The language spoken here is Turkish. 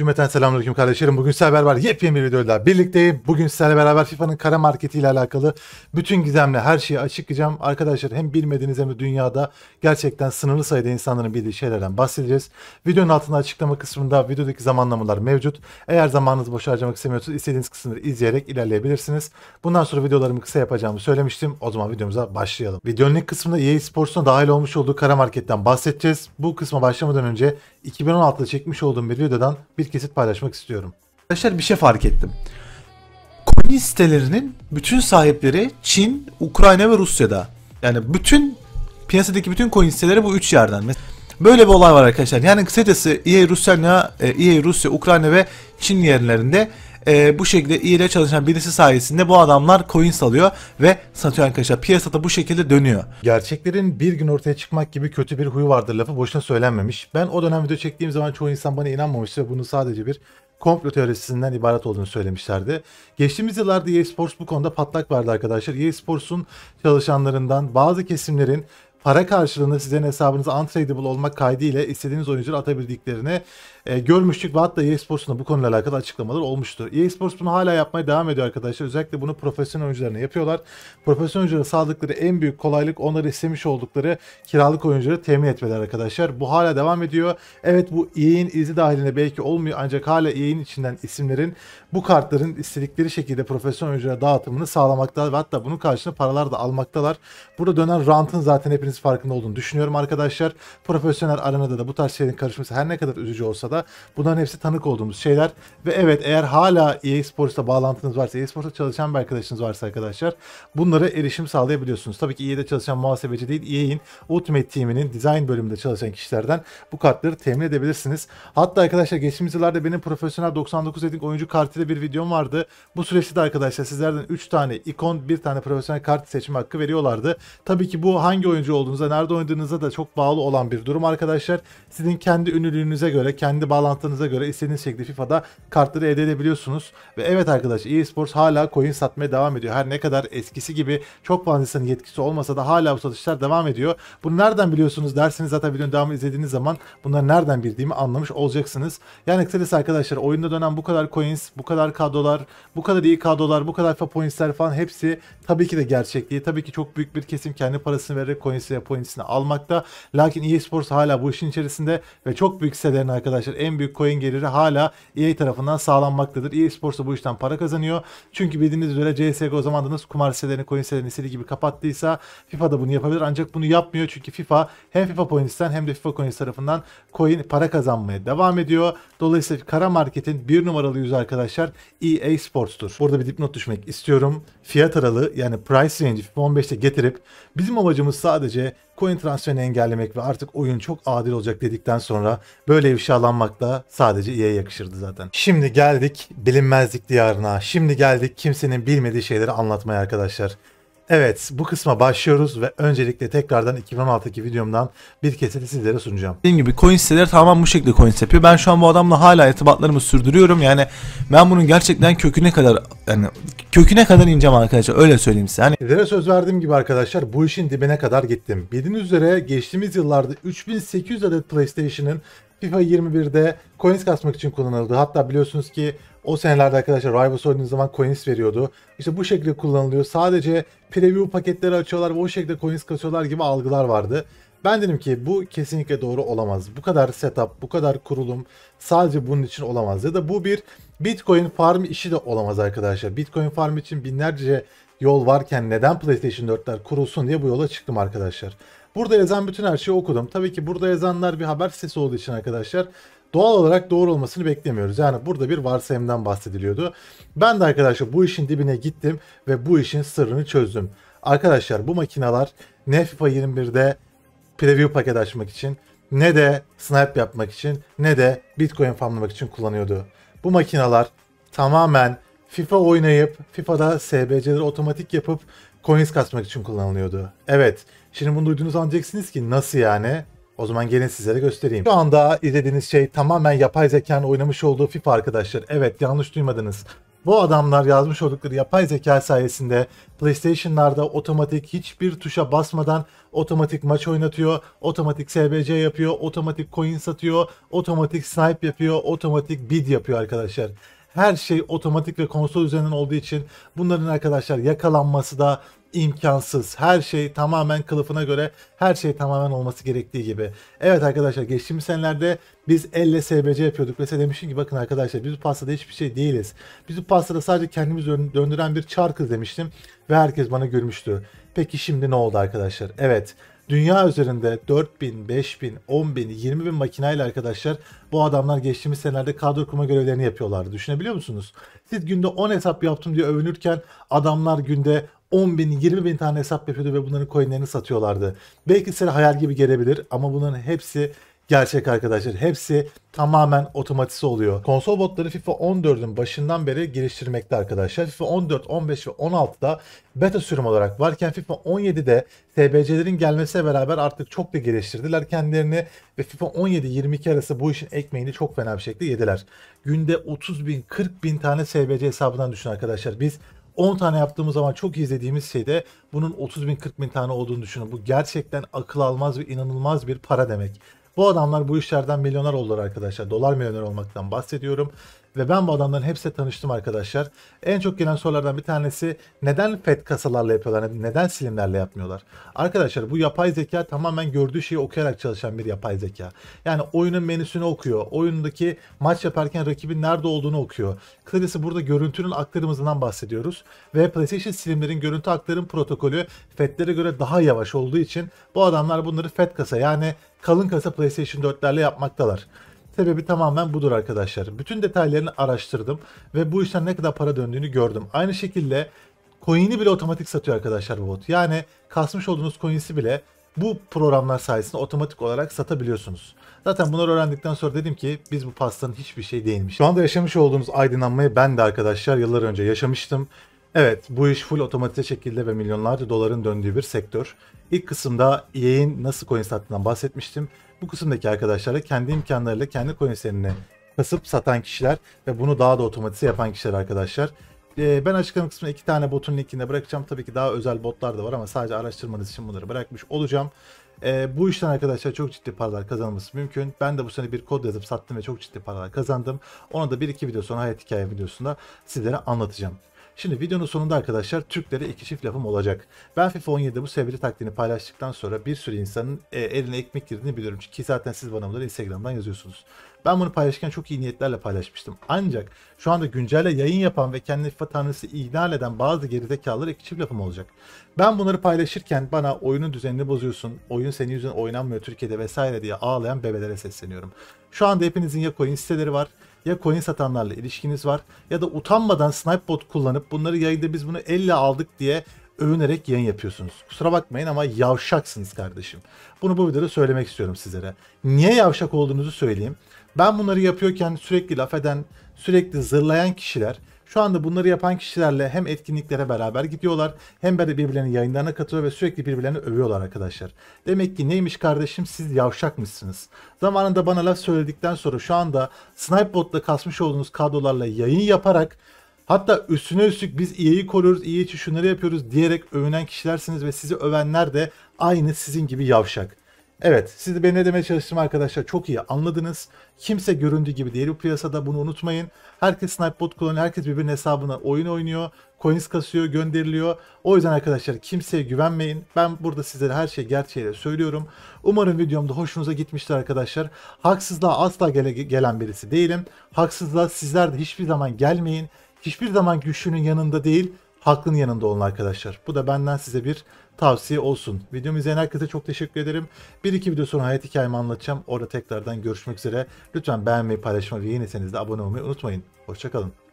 Cümleten selamünaleyküm kardeşlerim. Bugün sizlerle beraber yepyeni bir videoyla birlikteyim. Bugün sizlerle beraber FIFA'nın kara marketiyle alakalı bütün gizemle her şeyi açıklayacağım. Arkadaşlar hem bilmediğiniz hem de dünyada gerçekten sınırlı sayıda insanların bildiği şeylerden bahsedeceğiz. Videonun altında açıklama kısmında videodaki zamanlamalar mevcut. Eğer zamanınızı boş harcamak istemiyorsanız istediğiniz kısımları izleyerek ilerleyebilirsiniz. Bundan sonra videolarımı kısa yapacağımı söylemiştim. O zaman videomuza başlayalım. Videonun ilk kısmında EA Sports'un dahil olmuş olduğu kara marketten bahsedeceğiz. Bu kısma başlamadan önce 2016'da çekmiş olduğum bir videodan bir kesit paylaşmak istiyorum. Arkadaşlar bir şey fark ettim. Coin sitelerinin bütün sahipleri Çin, Ukrayna ve Rusya'da. Yani bütün piyasadaki bütün coin siteleri bu üç yerden. Böyle bir olay var arkadaşlar. Yani kısacası EA Rusya, EA e Rusya, Ukrayna ve Çin yerlerinde e, bu şekilde iyi ile çalışan birisi sayesinde bu adamlar coin salıyor ve satıyor arkadaşlar. Piyasada bu şekilde dönüyor. Gerçeklerin bir gün ortaya çıkmak gibi kötü bir huyu vardır lafı boşuna söylenmemiş. Ben o dönem video çektiğim zaman çoğu insan bana inanmamıştı ve bunu sadece bir komplo teorisinden ibaret olduğunu söylemişlerdi. Geçtiğimiz yıllarda EA Sports bu konuda patlak verdi arkadaşlar. EA Sports'un çalışanlarından bazı kesimlerin para karşılığında sizin hesabınıza untradable olmak kaydıyla istediğiniz oyuncuları atabildiklerini e, görmüştük ve hatta eSports'un da bu konuyla alakalı açıklamalar olmuştu. eSports bunu hala yapmaya devam ediyor arkadaşlar. Özellikle bunu profesyonel oyuncularına yapıyorlar. Profesyonel oyunculara sağladıkları en büyük kolaylık onları istemiş oldukları kiralık oyuncuları temin etmeler arkadaşlar. Bu hala devam ediyor. Evet bu EA'in izi dahilinde belki olmuyor ancak hala EA'in içinden isimlerin bu kartların istedikleri şekilde profesyonel oyunculara dağıtımını sağlamakta ve hatta bunun karşılığında paralar da almaktalar. Burada dönen rantın zaten hepiniz hepiniz farkında olduğunu düşünüyorum arkadaşlar. Profesyonel arenada da bu tarz şeylerin karışması her ne kadar üzücü olsa da bunların hepsi tanık olduğumuz şeyler. Ve evet eğer hala eSports'ta bağlantınız varsa, eSports'ta çalışan bir arkadaşınız varsa arkadaşlar bunlara erişim sağlayabiliyorsunuz. Tabii ki EA'de çalışan muhasebeci değil, EA'in Ultimate Team'inin design bölümünde çalışan kişilerden bu kartları temin edebilirsiniz. Hatta arkadaşlar geçtiğimiz yıllarda benim profesyonel 99 rating oyuncu kartıyla bir videom vardı. Bu süreçte de arkadaşlar sizlerden 3 tane ikon, 1 tane profesyonel kart seçme hakkı veriyorlardı. Tabii ki bu hangi oyuncu olduğunuza, nerede oynadığınıza da çok bağlı olan bir durum arkadaşlar. Sizin kendi ünlülüğünüze göre, kendi bağlantınıza göre istediğiniz şekilde FIFA'da kartları elde edebiliyorsunuz. Ve evet arkadaşlar eSports hala coin satmaya devam ediyor. Her ne kadar eskisi gibi çok fazla yetkisi olmasa da hala bu satışlar devam ediyor. Bunu nereden biliyorsunuz derseniz zaten videonun devamını izlediğiniz zaman bunları nereden bildiğimi anlamış olacaksınız. Yani kısacası arkadaşlar oyunda dönen bu kadar coins, bu kadar kadrolar, bu kadar iyi kadrolar, bu kadar FIFA pointsler falan hepsi tabii ki de gerçekliği. Tabii ki çok büyük bir kesim kendi parasını vererek coins dolayısıyla pointsini almakta. Lakin eSports hala bu işin içerisinde ve çok büyük hisselerin arkadaşlar en büyük coin geliri hala EA tarafından sağlanmaktadır. eSports da bu işten para kazanıyor. Çünkü bildiğiniz üzere CSGO zamanında nasıl kumar sitelerini, coin sitelerini istediği gibi kapattıysa FIFA da bunu yapabilir. Ancak bunu yapmıyor çünkü FIFA hem FIFA Coins'ten hem de FIFA Coins tarafından coin para kazanmaya devam ediyor. Dolayısıyla kara marketin bir numaralı yüzü arkadaşlar EA Sports'tur. Burada bir dipnot düşmek istiyorum. Fiyat aralığı yani price range FIFA 15'te getirip bizim amacımız sadece sadece coin transferini engellemek ve artık oyun çok adil olacak dedikten sonra böyle ifşalanmak da sadece iyiye yakışırdı zaten. Şimdi geldik bilinmezlik diyarına. Şimdi geldik kimsenin bilmediği şeyleri anlatmaya arkadaşlar. Evet bu kısma başlıyoruz ve öncelikle tekrardan 2016'daki videomdan bir kesiti sizlere sunacağım. Dediğim gibi coin siteleri tamamen bu şekilde coin yapıyor. Ben şu an bu adamla hala irtibatlarımı sürdürüyorum. Yani ben bunun gerçekten köküne kadar yani köküne kadar ineceğim arkadaşlar öyle söyleyeyim size. Hani... Sizlere söz verdiğim gibi arkadaşlar bu işin dibine kadar gittim. Bildiğiniz üzere geçtiğimiz yıllarda 3800 adet PlayStation'ın FIFA 21'de coins kasmak için kullanıldı. Hatta biliyorsunuz ki o senelerde arkadaşlar Rivals oynadığınız zaman coins veriyordu. İşte bu şekilde kullanılıyor. Sadece preview paketleri açıyorlar ve o şekilde coins kasıyorlar gibi algılar vardı. Ben dedim ki bu kesinlikle doğru olamaz. Bu kadar setup, bu kadar kurulum sadece bunun için olamaz. Ya da bu bir Bitcoin farm işi de olamaz arkadaşlar. Bitcoin farm için binlerce yol varken neden PlayStation 4'ler kurulsun diye bu yola çıktım arkadaşlar. Burada yazan bütün her şeyi okudum. Tabii ki burada yazanlar bir haber sitesi olduğu için arkadaşlar doğal olarak doğru olmasını beklemiyoruz. Yani burada bir varsayımdan bahsediliyordu. Ben de arkadaşlar bu işin dibine gittim ve bu işin sırrını çözdüm. Arkadaşlar bu makineler ne FIFA 21'de preview paket açmak için ne de snipe yapmak için ne de bitcoin farmlamak için kullanıyordu. Bu makineler tamamen FIFA oynayıp FIFA'da SBC'leri otomatik yapıp coins kasmak için kullanılıyordu. Evet şimdi bunu duyduğunuz an diyeceksiniz ki nasıl yani? O zaman gelin sizlere göstereyim. Şu anda izlediğiniz şey tamamen yapay zekanın oynamış olduğu FIFA arkadaşlar. Evet yanlış duymadınız. Bu adamlar yazmış oldukları yapay zeka sayesinde PlayStation'larda otomatik hiçbir tuşa basmadan otomatik maç oynatıyor, otomatik SBC yapıyor, otomatik coin satıyor, otomatik snipe yapıyor, otomatik bid yapıyor arkadaşlar her şey otomatik ve konsol üzerinden olduğu için bunların arkadaşlar yakalanması da imkansız. Her şey tamamen kılıfına göre, her şey tamamen olması gerektiği gibi. Evet arkadaşlar geçtiğimiz senelerde biz elle SBC yapıyorduk Mesela size demiştim ki bakın arkadaşlar biz bu pastada hiçbir şey değiliz. Biz bu pastada sadece kendimizi döndüren bir çarkız demiştim ve herkes bana gülmüştü. Peki şimdi ne oldu arkadaşlar? Evet Dünya üzerinde 4000, 5000, 10000, 20000 makineyle arkadaşlar bu adamlar geçtiğimiz senelerde kadro kurma görevlerini yapıyorlardı. Düşünebiliyor musunuz? Siz günde 10 hesap yaptım diye övünürken adamlar günde 10 bin, 20 bin tane hesap yapıyordu ve bunların coinlerini satıyorlardı. Belki size hayal gibi gelebilir ama bunların hepsi gerçek arkadaşlar. Hepsi tamamen otomatisi oluyor. Konsol botları FIFA 14'ün başından beri geliştirmekte arkadaşlar. FIFA 14, 15 ve 16'da beta sürüm olarak varken FIFA 17'de SBC'lerin gelmesiyle beraber artık çok da geliştirdiler kendilerini ve FIFA 17-22 arası bu işin ekmeğini çok fena bir şekilde yediler. Günde 30 bin, 40 bin tane SBC hesabından düşün arkadaşlar. Biz 10 tane yaptığımız zaman çok izlediğimiz şeyde bunun 30 bin 40 bin tane olduğunu düşünün. Bu gerçekten akıl almaz ve inanılmaz bir para demek. Bu adamlar bu işlerden milyoner oldular arkadaşlar. Dolar milyoner olmaktan bahsediyorum. Ve ben bu adamların hepsiyle tanıştım arkadaşlar. En çok gelen sorulardan bir tanesi neden FED kasalarla yapıyorlar? Neden silimlerle yapmıyorlar? Arkadaşlar bu yapay zeka tamamen gördüğü şeyi okuyarak çalışan bir yapay zeka. Yani oyunun menüsünü okuyor. Oyundaki maç yaparken rakibin nerede olduğunu okuyor. Kısacası burada görüntünün aktarımızdan bahsediyoruz. Ve PlayStation silimlerin görüntü aktarım protokolü FED'lere göre daha yavaş olduğu için bu adamlar bunları FED kasa yani kalın kasa PlayStation 4'lerle yapmaktalar. Sebebi tamamen budur arkadaşlar. Bütün detaylarını araştırdım ve bu işten ne kadar para döndüğünü gördüm. Aynı şekilde coin'i bile otomatik satıyor arkadaşlar bot. Yani kasmış olduğunuz coin'si bile bu programlar sayesinde otomatik olarak satabiliyorsunuz. Zaten bunları öğrendikten sonra dedim ki biz bu pastanın hiçbir şey değilmiş. Şu anda yaşamış olduğunuz aydınlanmayı ben de arkadaşlar yıllar önce yaşamıştım Evet, bu iş full otomatize şekilde ve milyonlarca doların döndüğü bir sektör. İlk kısımda EA'in nasıl coin sattığından bahsetmiştim. Bu kısımdaki arkadaşlar kendi imkanlarıyla kendi coinlerini kasıp satan kişiler ve bunu daha da otomatize yapan kişiler arkadaşlar. Ee, ben açıklama kısmına iki tane botun linkini bırakacağım. Tabii ki daha özel botlar da var ama sadece araştırmanız için bunları bırakmış olacağım. Ee, bu işten arkadaşlar çok ciddi paralar kazanılması mümkün. Ben de bu sene bir kod yazıp sattım ve çok ciddi paralar kazandım. Onu da bir iki video sonra hayat hikaye videosunda sizlere anlatacağım. Şimdi videonun sonunda arkadaşlar Türklere iki çift lafım olacak. Ben FIFA 17'de bu sevgili taktiğini paylaştıktan sonra bir sürü insanın e, eline ekmek girdiğini biliyorum. Ki zaten siz bana bunları Instagram'dan yazıyorsunuz. Ben bunu paylaşırken çok iyi niyetlerle paylaşmıştım. Ancak şu anda güncelle yayın yapan ve kendini FIFA tanrısı ilan eden bazı gerizekalılara iki çift lafım olacak. Ben bunları paylaşırken bana oyunun düzenini bozuyorsun, oyun senin yüzünden oynanmıyor Türkiye'de vesaire diye ağlayan bebelere sesleniyorum. Şu anda hepinizin ya koyun siteleri var ya coin satanlarla ilişkiniz var ya da utanmadan Snipebot kullanıp bunları yayında biz bunu elle aldık diye övünerek yayın yapıyorsunuz. Kusura bakmayın ama yavşaksınız kardeşim. Bunu bu videoda söylemek istiyorum sizlere. Niye yavşak olduğunuzu söyleyeyim. Ben bunları yapıyorken sürekli laf eden, sürekli zırlayan kişiler şu anda bunları yapan kişilerle hem etkinliklere beraber gidiyorlar hem de birbirlerinin yayınlarına katılıyor ve sürekli birbirlerini övüyorlar arkadaşlar. Demek ki neymiş kardeşim siz yavşakmışsınız. Zamanında bana laf söyledikten sonra şu anda Snipebot'la kasmış olduğunuz kadrolarla yayın yaparak Hatta üstüne üstlük biz iyiyi koruyoruz, iyi için şunları yapıyoruz diyerek övünen kişilersiniz ve sizi övenler de aynı sizin gibi yavşak. Evet, siz ben ne demeye çalıştım arkadaşlar çok iyi anladınız. Kimse göründüğü gibi değil bu piyasada bunu unutmayın. Herkes Snipebot kullanıyor, herkes birbirinin hesabına oyun oynuyor. Coins kasıyor, gönderiliyor. O yüzden arkadaşlar kimseye güvenmeyin. Ben burada sizlere her şeyi gerçeğiyle söylüyorum. Umarım videomda hoşunuza gitmiştir arkadaşlar. Haksızlığa asla gele gelen birisi değilim. Haksızlığa sizler de hiçbir zaman gelmeyin. Hiçbir zaman güçlünün yanında değil, haklının yanında olun arkadaşlar. Bu da benden size bir tavsiye olsun. Videomu izleyen herkese çok teşekkür ederim. Bir iki video sonra hayat hikayemi anlatacağım. Orada tekrardan görüşmek üzere. Lütfen beğenmeyi, paylaşmayı ve yeniyseniz de abone olmayı unutmayın. Hoşçakalın.